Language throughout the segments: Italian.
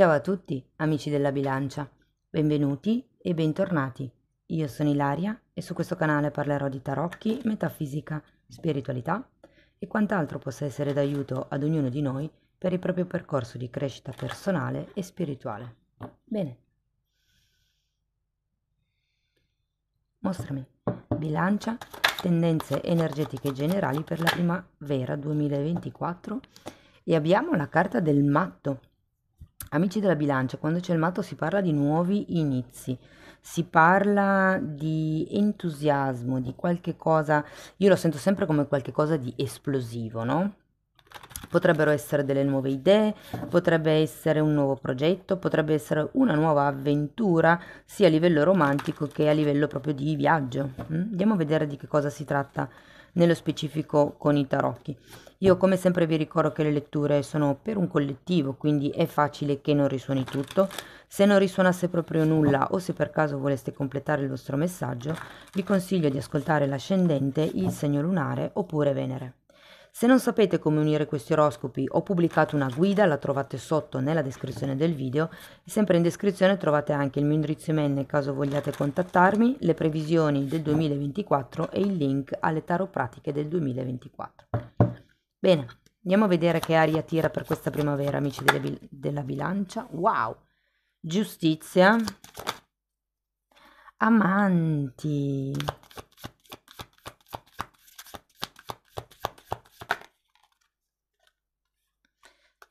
Ciao a tutti, amici della bilancia. Benvenuti e bentornati. Io sono Ilaria e su questo canale parlerò di tarocchi, metafisica, spiritualità e quant'altro possa essere d'aiuto ad ognuno di noi per il proprio percorso di crescita personale e spirituale. Bene. Mostrami. Bilancia, tendenze energetiche generali per la primavera 2024 e abbiamo la carta del matto Amici della bilancia, quando c'è il matto si parla di nuovi inizi, si parla di entusiasmo, di qualche cosa, io lo sento sempre come qualcosa di esplosivo, no? Potrebbero essere delle nuove idee, potrebbe essere un nuovo progetto, potrebbe essere una nuova avventura, sia a livello romantico che a livello proprio di viaggio. Mm? Andiamo a vedere di che cosa si tratta nello specifico con i tarocchi. Io come sempre vi ricordo che le letture sono per un collettivo, quindi è facile che non risuoni tutto. Se non risuonasse proprio nulla o se per caso voleste completare il vostro messaggio, vi consiglio di ascoltare l'ascendente, il segno lunare oppure Venere. Se non sapete come unire questi oroscopi, ho pubblicato una guida, la trovate sotto nella descrizione del video sempre in descrizione trovate anche il mio indirizzo email nel caso vogliate contattarmi, le previsioni del 2024 e il link alle pratiche del 2024. Bene, andiamo a vedere che aria tira per questa primavera, amici bil della bilancia. Wow! Giustizia. Amanti.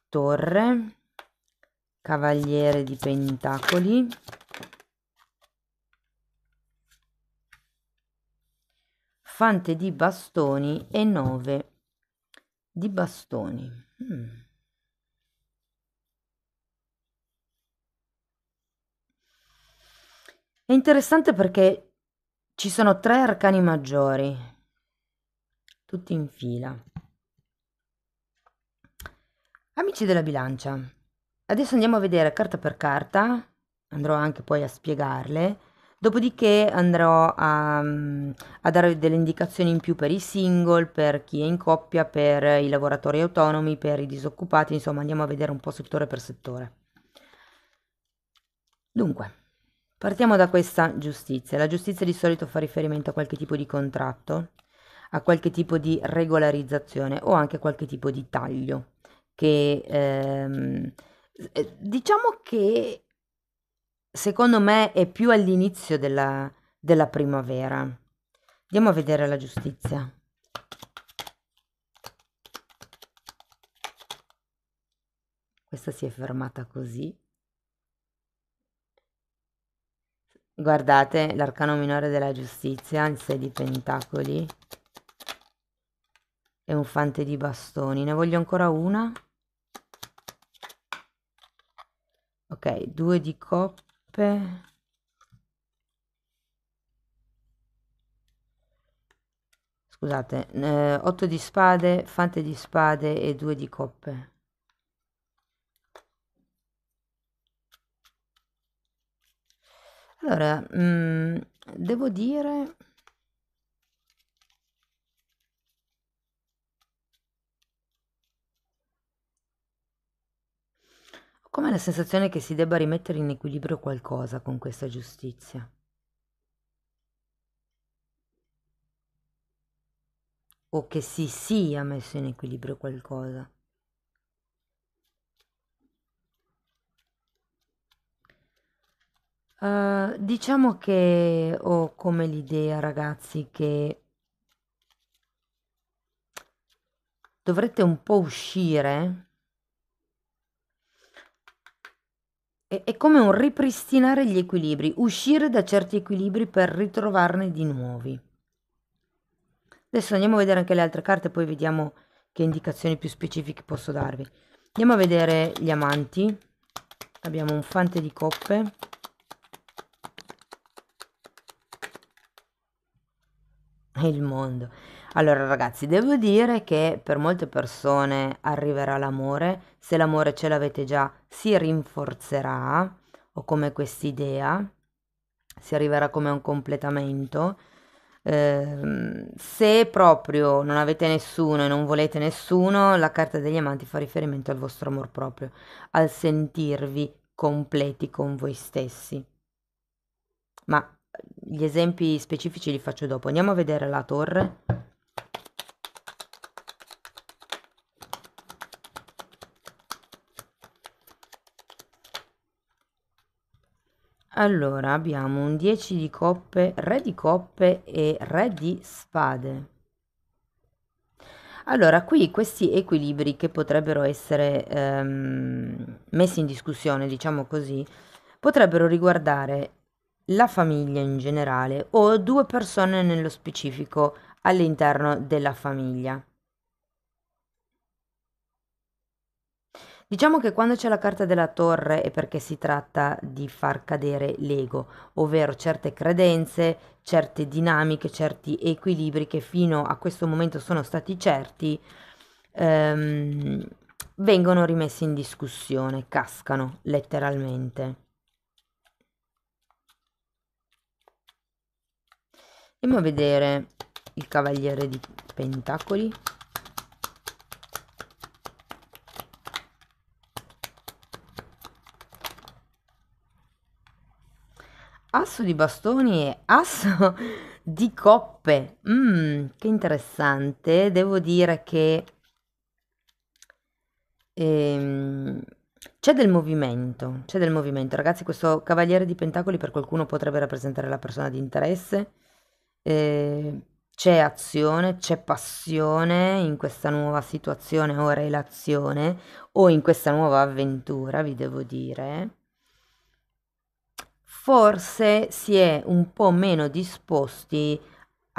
torre cavaliere di pentacoli fante di bastoni e nove di bastoni mm. è interessante perché ci sono tre arcani maggiori tutti in fila Amici della bilancia, adesso andiamo a vedere carta per carta, andrò anche poi a spiegarle, dopodiché andrò a, mm, a dare delle indicazioni in più per i single, per chi è in coppia, per i lavoratori autonomi, per i disoccupati, insomma andiamo a vedere un po' settore per settore. Dunque, partiamo da questa giustizia. La giustizia di solito fa riferimento a qualche tipo di contratto, a qualche tipo di regolarizzazione o anche a qualche tipo di taglio che ehm, eh, diciamo che secondo me è più all'inizio della, della primavera. Andiamo a vedere la giustizia. Questa si è fermata così. Guardate l'arcano minore della giustizia il 6 di pentacoli e un fante di bastoni. Ne voglio ancora una. ok due di coppe scusate eh, 8 di spade fante di spade e due di coppe allora mh, mm, devo dire come la sensazione che si debba rimettere in equilibrio qualcosa con questa giustizia. O che si sia messo in equilibrio qualcosa. Uh, diciamo che ho come l'idea, ragazzi, che dovrete un po' uscire è, come un ripristinare gli equilibri, uscire da certi equilibri per ritrovarne di nuovi. Adesso andiamo a vedere anche le altre carte, poi vediamo che indicazioni più specifiche posso darvi. Andiamo a vedere gli amanti. Abbiamo un fante di coppe. E il mondo. Allora ragazzi, devo dire che per molte persone arriverà l'amore, se l'amore ce l'avete già, si rinforzerà o come quest'idea, si arriverà come a un completamento. Eh, se proprio non avete nessuno e non volete nessuno, la carta degli amanti fa riferimento al vostro amor proprio, al sentirvi completi con voi stessi. Ma gli esempi specifici li faccio dopo. Andiamo a vedere la torre. Allora, abbiamo un 10 di coppe, re di coppe e re di spade. Allora, qui questi equilibri che potrebbero essere ehm, messi in discussione, diciamo così, potrebbero riguardare la famiglia in generale o due persone nello specifico all'interno della famiglia. Diciamo che quando c'è la carta della torre è perché si tratta di far cadere l'ego, ovvero certe credenze, certe dinamiche, certi equilibri che fino a questo momento sono stati certi, ehm, vengono rimessi in discussione, cascano letteralmente. Andiamo a vedere il cavaliere di pentacoli. Asso di bastoni e asso di coppe. Mm, che interessante. Devo dire che ehm, c'è del movimento, c'è del movimento. Ragazzi, questo cavaliere di pentacoli per qualcuno potrebbe rappresentare la persona di interesse. Eh, c'è azione, c'è passione in questa nuova situazione o relazione o in questa nuova avventura, vi devo dire forse si è un po' meno disposti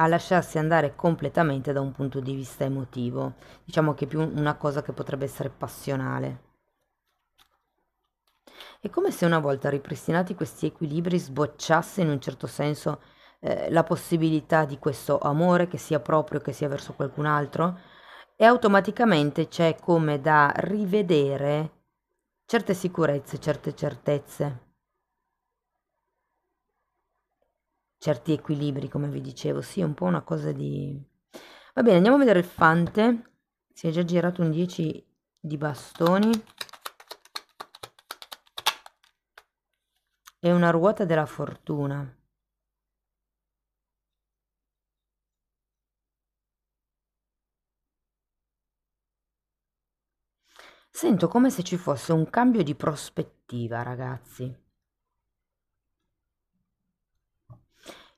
a lasciarsi andare completamente da un punto di vista emotivo, diciamo che è più una cosa che potrebbe essere passionale. È come se una volta ripristinati questi equilibri sbocciasse in un certo senso eh, la possibilità di questo amore che sia proprio, che sia verso qualcun altro, e automaticamente c'è come da rivedere certe sicurezze, certe certezze. certi equilibri, come vi dicevo. Sì, è un po' una cosa di... Va bene, andiamo a vedere il fante. Si è già girato un 10 di bastoni. E una ruota della fortuna. Sento come se ci fosse un cambio di prospettiva, ragazzi.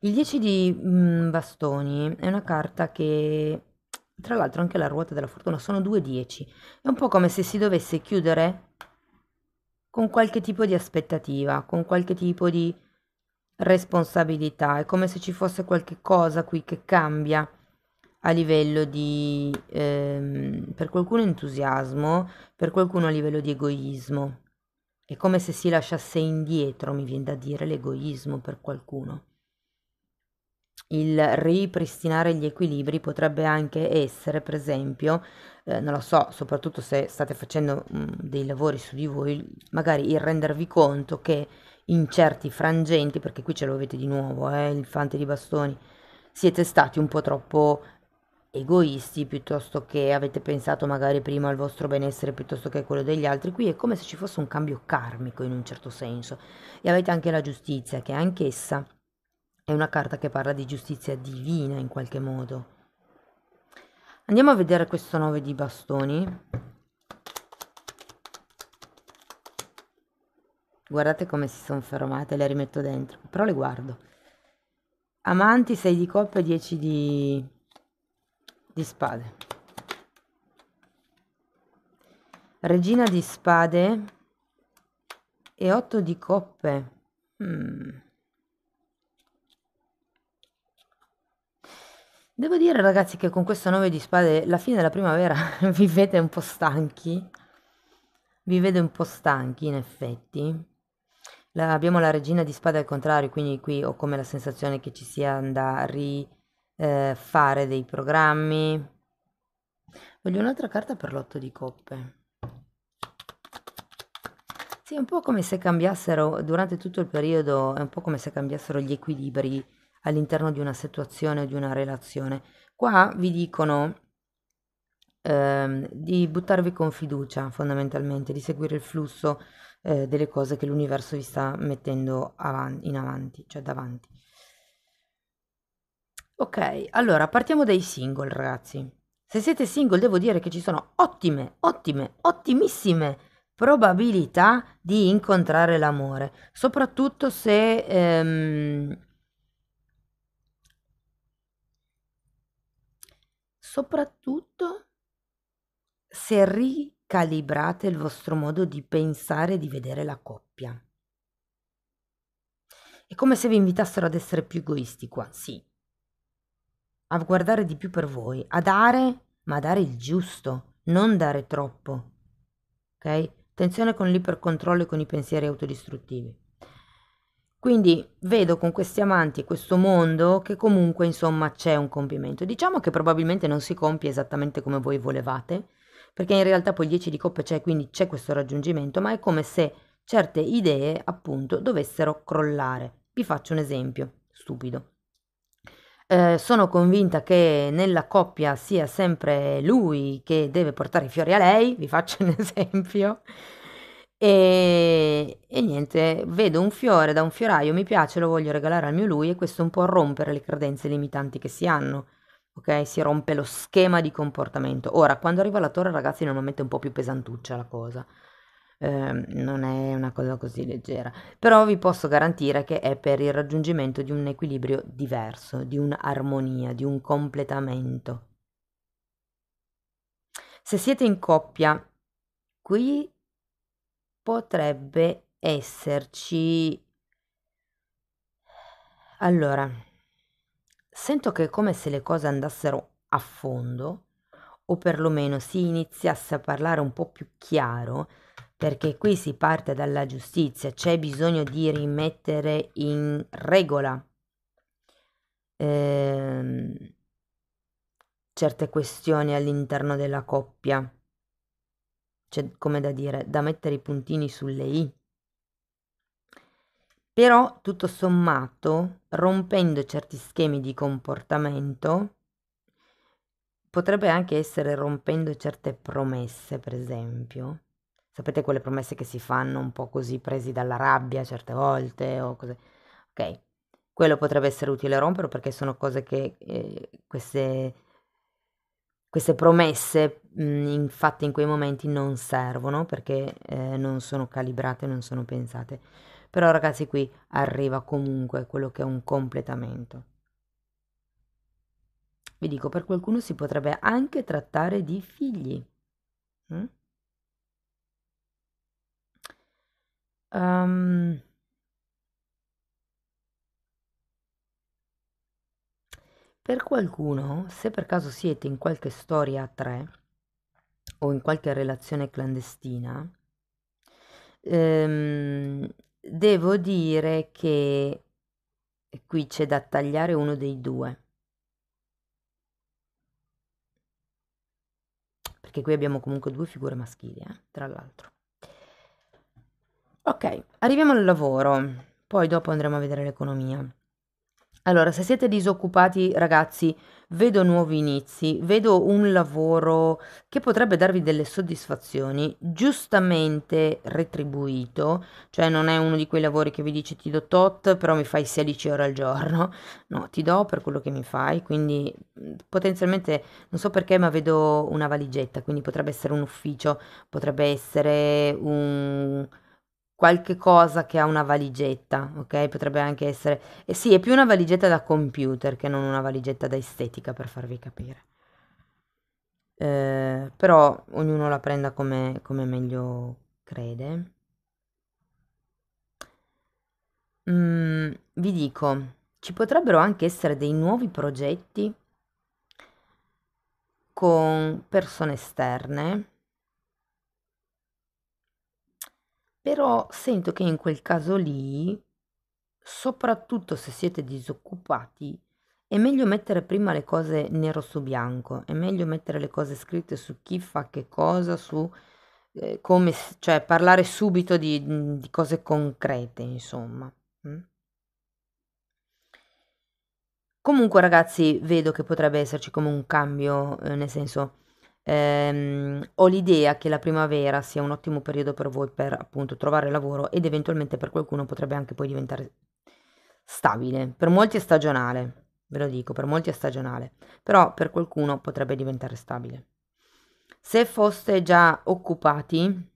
Il 10 di mm, bastoni è una carta che, tra l'altro anche la ruota della fortuna, sono due 10. È un po' come se si dovesse chiudere con qualche tipo di aspettativa, con qualche tipo di responsabilità. È come se ci fosse qualche cosa qui che cambia a livello di, ehm, per qualcuno entusiasmo, per qualcuno a livello di egoismo. È come se si lasciasse indietro, mi viene da dire, l'egoismo per qualcuno il ripristinare gli equilibri potrebbe anche essere, per esempio, eh, non lo so, soprattutto se state facendo mh, mm, dei lavori su di voi, magari il rendervi conto che in certi frangenti, perché qui ce lo avete di nuovo, eh, il fante di bastoni, siete stati un po' troppo egoisti piuttosto che avete pensato magari prima al vostro benessere piuttosto che a quello degli altri. Qui è come se ci fosse un cambio karmico in un certo senso e avete anche la giustizia che anch'essa è una carta che parla di giustizia divina in qualche modo. Andiamo a vedere questo 9 di bastoni. Guardate come si sono fermate, le rimetto dentro, però le guardo. Amanti, 6 di coppe, 10 di, di spade. Regina di spade e 8 di coppe. Hmm. Devo dire ragazzi che con questo 9 di spade la fine della primavera vi vede un po' stanchi. Vi vede un po' stanchi in effetti. La, abbiamo la regina di spade al contrario, quindi qui ho come la sensazione che ci sia da rifare eh, dei programmi. Voglio un'altra carta per l'otto di coppe. Sì, è un po' come se cambiassero, durante tutto il periodo, è un po' come se cambiassero gli equilibri all'interno di una situazione o di una relazione. Qua vi dicono ehm, di buttarvi con fiducia fondamentalmente, di seguire il flusso eh, delle cose che l'universo vi sta mettendo avanti, in avanti, cioè davanti. Ok, allora partiamo dai single ragazzi. Se siete single devo dire che ci sono ottime, ottime, ottimissime probabilità di incontrare l'amore, soprattutto se ehm, soprattutto se ricalibrate il vostro modo di pensare e di vedere la coppia. È come se vi invitassero ad essere più egoisti qua, sì, a guardare di più per voi, a dare, ma a dare il giusto, non dare troppo. Ok? Attenzione con l'ipercontrollo e con i pensieri autodistruttivi. Quindi vedo con questi amanti e questo mondo che comunque insomma c'è un compimento. Diciamo che probabilmente non si compie esattamente come voi volevate, perché in realtà poi 10 di coppe c'è, quindi c'è questo raggiungimento, ma è come se certe idee appunto dovessero crollare. Vi faccio un esempio stupido. Eh, sono convinta che nella coppia sia sempre lui che deve portare i fiori a lei, vi faccio un esempio. E e niente, vedo un fiore da un fioraio, mi piace, lo voglio regalare al mio lui e questo un po' rompere le credenze limitanti che si hanno. Ok? Si rompe lo schema di comportamento. Ora, quando arriva la torre, ragazzi, normalmente è un po' più pesantuccia la cosa. Eh, non è una cosa così leggera, però vi posso garantire che è per il raggiungimento di un equilibrio diverso, di un'armonia, di un completamento. Se siete in coppia, qui potrebbe esserci... Allora, sento che è come se le cose andassero a fondo, o perlomeno si iniziasse a parlare un po' più chiaro, perché qui si parte dalla giustizia, c'è bisogno di rimettere in regola eh, certe questioni all'interno della coppia. C'è come da dire, da mettere i puntini sulle i però tutto sommato, rompendo certi schemi di comportamento, potrebbe anche essere rompendo certe promesse, per esempio. Sapete quelle promesse che si fanno un po' così presi dalla rabbia certe volte o cose. Ok, quello potrebbe essere utile romperlo perché sono cose che eh, queste, queste, promesse mh, infatti in quei momenti non servono perché eh, non sono calibrate, non sono pensate. Però ragazzi qui arriva comunque quello che è un completamento. Vi dico, per qualcuno si potrebbe anche trattare di figli. Mm? Um, per qualcuno, se per caso siete in qualche storia a tre o in qualche relazione clandestina, ehm, Devo dire che qui c'è da tagliare uno dei due. Perché qui abbiamo comunque due figure maschili, eh, tra l'altro. Ok, arriviamo al lavoro, poi dopo andremo a vedere l'economia. Allora, se siete disoccupati, ragazzi, vedo nuovi inizi, vedo un lavoro che potrebbe darvi delle soddisfazioni, giustamente retribuito, cioè non è uno di quei lavori che vi dice ti do tot, però mi fai 16 ore al giorno, no, ti do per quello che mi fai, quindi potenzialmente non so perché, ma vedo una valigetta, quindi potrebbe essere un ufficio, potrebbe essere un qualche cosa che ha una valigetta, ok? Potrebbe anche essere... Eh sì, è più una valigetta da computer che non una valigetta da estetica, per farvi capire. Eh, però ognuno la prenda come, come meglio crede. Mm, vi dico, ci potrebbero anche essere dei nuovi progetti con persone esterne Però sento che in quel caso lì, soprattutto se siete disoccupati, è meglio mettere prima le cose nero su bianco, è meglio mettere le cose scritte su chi fa che cosa, su eh, come, cioè parlare subito di, mhmm, di cose concrete, insomma. Mm. Comunque ragazzi, vedo che potrebbe esserci come un cambio, eh, nel senso Ehm, ho l'idea che la primavera sia un ottimo periodo per voi per appunto trovare lavoro ed eventualmente per qualcuno potrebbe anche poi diventare stabile. Per molti è stagionale, ve lo dico, per molti è stagionale, però per qualcuno potrebbe diventare stabile. Se foste già occupati,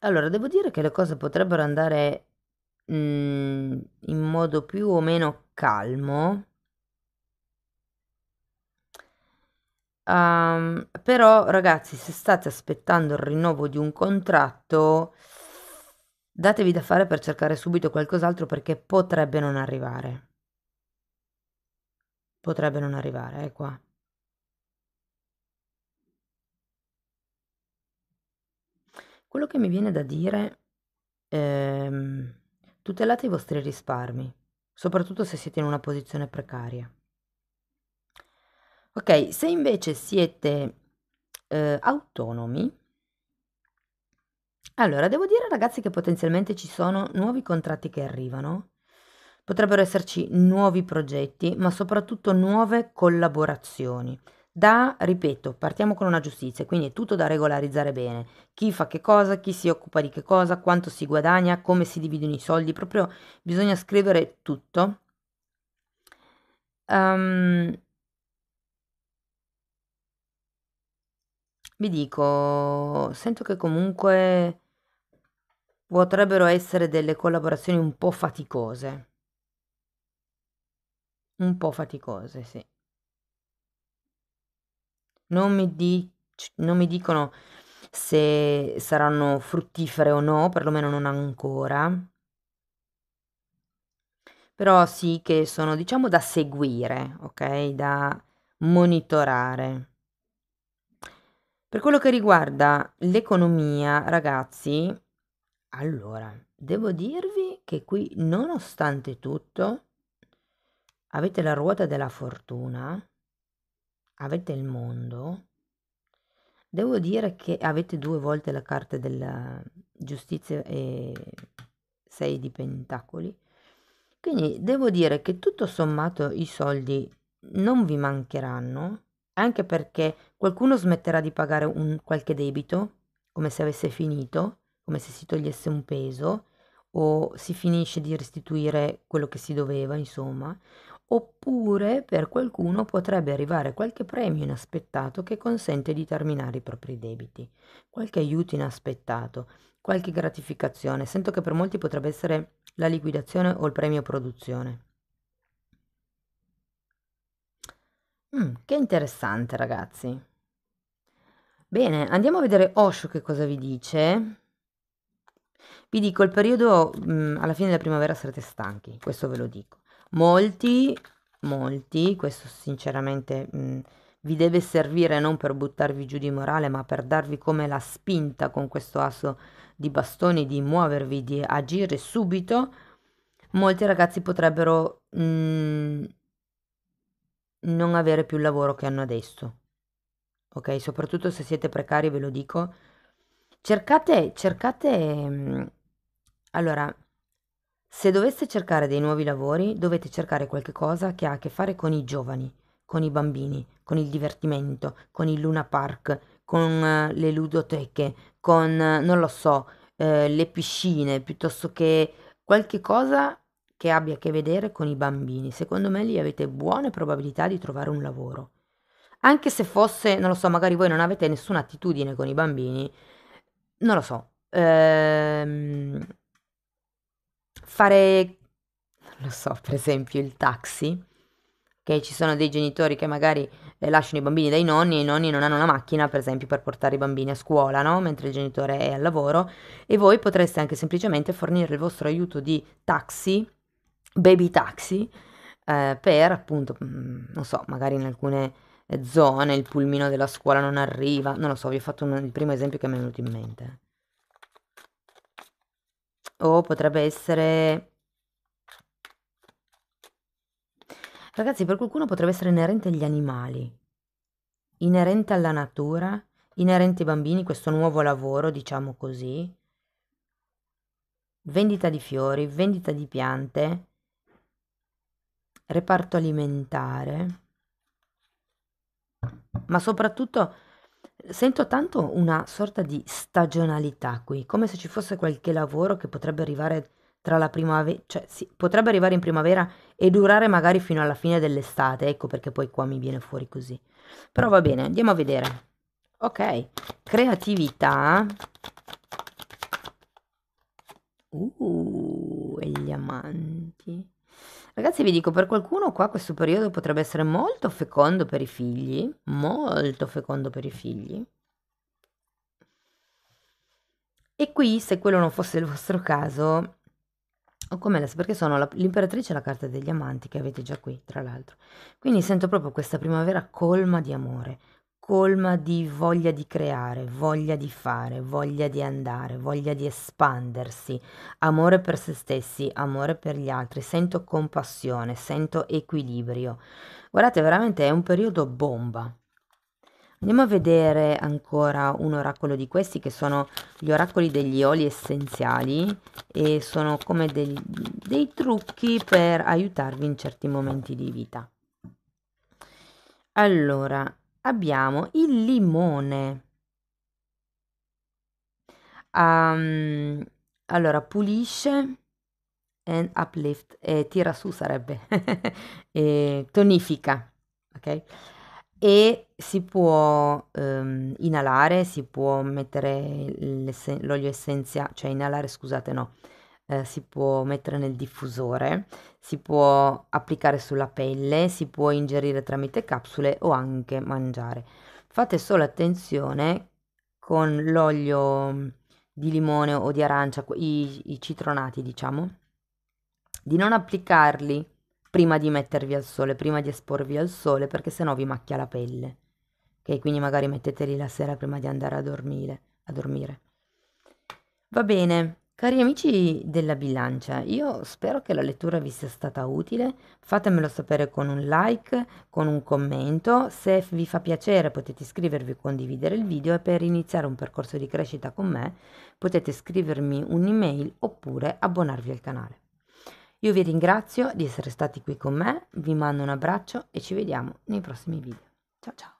Allora, devo dire che le cose potrebbero andare mh, mhmm, in modo più o meno calmo. Uhm, però ragazzi, se state aspettando il rinnovo di un contratto, datevi da fare per cercare subito qualcos'altro perché potrebbe non arrivare. Potrebbe non arrivare, eh, qua. Quello che mi viene da dire, ehm, tutelate i vostri risparmi soprattutto se siete in una posizione precaria. Ok, se invece siete eh, autonomi, allora devo dire ragazzi che potenzialmente ci sono nuovi contratti che arrivano, potrebbero esserci nuovi progetti, ma soprattutto nuove collaborazioni da, ripeto, partiamo con una giustizia, quindi è tutto da regolarizzare bene. Chi fa che cosa, chi si occupa di che cosa, quanto si guadagna, come si dividono i soldi, proprio bisogna scrivere tutto. Um, vi dico, sento che comunque potrebbero essere delle collaborazioni un po' faticose. Un po' faticose, sì non mi, di- non mi dicono se saranno fruttifere o no, perlomeno non ancora. Però sì che sono, diciamo, da seguire, ok? Da monitorare. Per quello che riguarda l'economia, ragazzi, allora, devo dirvi che qui, nonostante tutto, avete la ruota della fortuna avete il mondo, devo dire che avete due volte la carta della giustizia e sei di pentacoli. Quindi devo dire che tutto sommato i soldi non vi mancheranno, anche perché qualcuno smetterà di pagare un, qualche debito, come se avesse finito, come se si togliesse un peso, o si finisce di restituire quello che si doveva, insomma, oppure per qualcuno potrebbe arrivare qualche premio inaspettato che consente di terminare i propri debiti, qualche aiuto inaspettato, qualche gratificazione. Sento che per molti potrebbe essere la liquidazione o il premio produzione. Mm, che interessante ragazzi. Bene, andiamo a vedere Osho che cosa vi dice. Vi dico, il periodo mh, mm, alla fine della primavera sarete stanchi, questo ve lo dico. Molti, molti, questo sinceramente mh, mm, vi deve servire non per buttarvi giù di morale, ma per darvi come la spinta con questo asso di bastoni, di muovervi, di agire subito. Molti ragazzi potrebbero mh, mm, non avere più il lavoro che hanno adesso. Ok, soprattutto se siete precari, ve lo dico. Cercate, cercate. Mh, mm, allora, se doveste cercare dei nuovi lavori, dovete cercare qualcosa che ha a che fare con i giovani, con i bambini, con il divertimento, con il Luna Park, con eh, le ludoteche, con, eh, non lo so, eh, le piscine, piuttosto che qualche cosa che abbia a che vedere con i bambini. Secondo me lì avete buone probabilità di trovare un lavoro. Anche se fosse, non lo so, magari voi non avete nessuna attitudine con i bambini, non lo so. Ehm fare, non lo so, per esempio il taxi, che ci sono dei genitori che magari eh, lasciano i bambini dai nonni e i nonni non hanno la macchina, per esempio, per portare i bambini a scuola, no? mentre il genitore è al lavoro, e voi potreste anche semplicemente fornire il vostro aiuto di taxi, baby taxi, eh, per appunto, mm, non so, magari in alcune eh, zone il pulmino della scuola non arriva, non lo so, vi ho fatto un, il primo esempio che mi è venuto in mente o potrebbe essere... Ragazzi, per qualcuno potrebbe essere inerente agli animali, inerente alla natura, inerente ai bambini, questo nuovo lavoro, diciamo così. Vendita di fiori, vendita di piante, reparto alimentare, ma soprattutto Sento tanto una sorta di stagionalità qui, come se ci fosse qualche lavoro che potrebbe arrivare tra la primavera, cioè sì, potrebbe arrivare in primavera e durare magari fino alla fine dell'estate, ecco perché poi qua mi viene fuori così. Però va bene, andiamo a vedere. Ok, creatività. Uh, e gli amanti. Ragazzi, vi dico, per qualcuno qua questo periodo potrebbe essere molto fecondo per i figli, molto fecondo per i figli. E qui, se quello non fosse il vostro caso, ho come perché sono la, l'imperatrice e la carta degli amanti che avete già qui, tra l'altro. Quindi sento proprio questa primavera colma di amore colma di voglia di creare, voglia di fare, voglia di andare, voglia di espandersi, amore per se stessi, amore per gli altri, sento compassione, sento equilibrio. Guardate, veramente è un periodo bomba. Andiamo a vedere ancora un oracolo di questi che sono gli oracoli degli oli essenziali e sono come dei, dei trucchi per aiutarvi in certi momenti di vita. Allora, abbiamo il limone. Um, allora, pulisce and uplift, eh, tira su sarebbe, eh, tonifica, ok? E si può um, inalare, si può mettere l'olio essenziale, cioè inalare, scusate, no, eh, si può mettere nel diffusore, si può applicare sulla pelle, si può ingerire tramite capsule o anche mangiare. Fate solo attenzione con l'olio mm, di limone o di arancia, i, i citronati diciamo, di non applicarli prima di mettervi al sole, prima di esporvi al sole, perché sennò vi macchia la pelle. Ok, quindi magari metteteli la sera prima di andare a dormire. A dormire. Va bene, Cari amici della bilancia, io spero che la lettura vi sia stata utile, fatemelo sapere con un like, con un commento, se vi fa piacere potete iscrivervi e condividere il video e per iniziare un percorso di crescita con me potete scrivermi un'email oppure abbonarvi al canale. Io vi ringrazio di essere stati qui con me, vi mando un abbraccio e ci vediamo nei prossimi video. Ciao ciao!